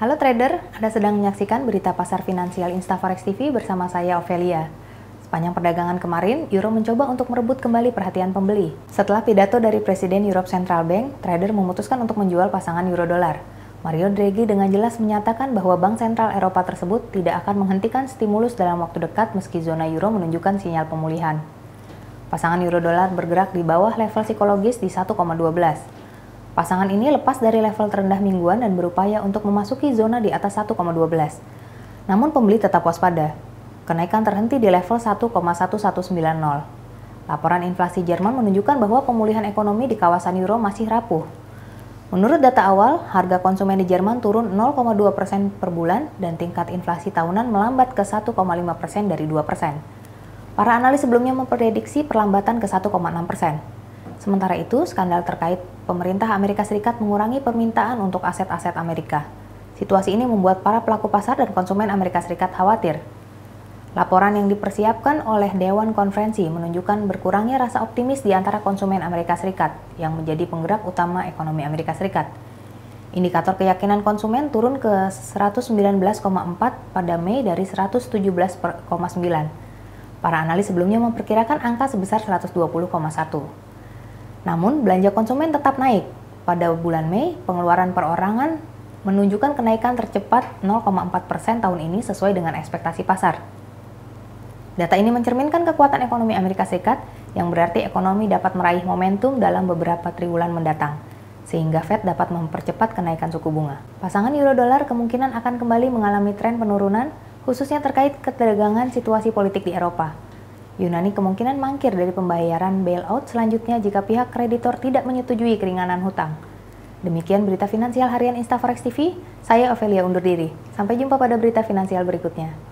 Halo trader, Anda sedang menyaksikan berita pasar finansial Instaforex TV bersama saya Ovelia. Sepanjang perdagangan kemarin, euro mencoba untuk merebut kembali perhatian pembeli. Setelah pidato dari Presiden Europe Central Bank, trader memutuskan untuk menjual pasangan euro dolar. Mario Draghi dengan jelas menyatakan bahwa Bank Sentral Eropa tersebut tidak akan menghentikan stimulus dalam waktu dekat meski zona euro menunjukkan sinyal pemulihan. Pasangan euro dolar bergerak di bawah level psikologis di 1,12. Pasangan ini lepas dari level terendah mingguan dan berupaya untuk memasuki zona di atas 1,12. Namun pembeli tetap waspada. Kenaikan terhenti di level 1,1190. Laporan inflasi Jerman menunjukkan bahwa pemulihan ekonomi di kawasan euro masih rapuh. Menurut data awal, harga konsumen di Jerman turun 0,2 persen per bulan dan tingkat inflasi tahunan melambat ke 1,5 persen dari 2 persen. Para analis sebelumnya memprediksi perlambatan ke 1,6 persen. Sementara itu, skandal terkait pemerintah Amerika Serikat mengurangi permintaan untuk aset-aset Amerika. Situasi ini membuat para pelaku pasar dan konsumen Amerika Serikat khawatir. Laporan yang dipersiapkan oleh Dewan Konferensi menunjukkan berkurangnya rasa optimis di antara konsumen Amerika Serikat, yang menjadi penggerak utama ekonomi Amerika Serikat. Indikator keyakinan konsumen turun ke 119,4 pada Mei dari 117,9. Para analis sebelumnya memperkirakan angka sebesar 120,1. Namun, belanja konsumen tetap naik. Pada bulan Mei, pengeluaran perorangan menunjukkan kenaikan tercepat 0,4% tahun ini sesuai dengan ekspektasi pasar. Data ini mencerminkan kekuatan ekonomi Amerika Serikat yang berarti ekonomi dapat meraih momentum dalam beberapa triwulan mendatang sehingga Fed dapat mempercepat kenaikan suku bunga. Pasangan euro dolar kemungkinan akan kembali mengalami tren penurunan khususnya terkait ketegangan situasi politik di Eropa. Yunani kemungkinan mangkir dari pembayaran bailout selanjutnya jika pihak kreditor tidak menyetujui keringanan hutang. Demikian berita finansial harian Instaforex TV, saya Ovelia undur diri. Sampai jumpa pada berita finansial berikutnya.